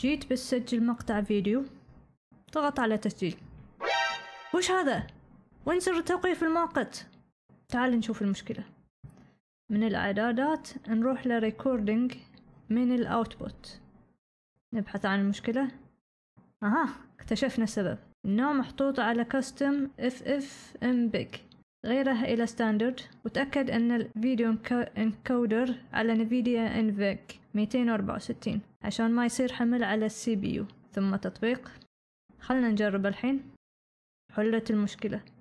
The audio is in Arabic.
جيت بسجل مقطع فيديو ضغط على تسجيل وش هذا؟ وين زر في المؤقت؟ تعال نشوف المشكلة من الإعدادات نروح لريكوردينج من الأوتبوت نبحث عن المشكلة أها اكتشفنا السبب النوع محطوط على custom اف اف غيرها إلى ستاندرد وتأكد أن الفيديو انكودر على نفيديا انفيك 264 عشان ما يصير حمل على السي بي يو ثم تطبيق خلنا نجرب الحين حلت المشكلة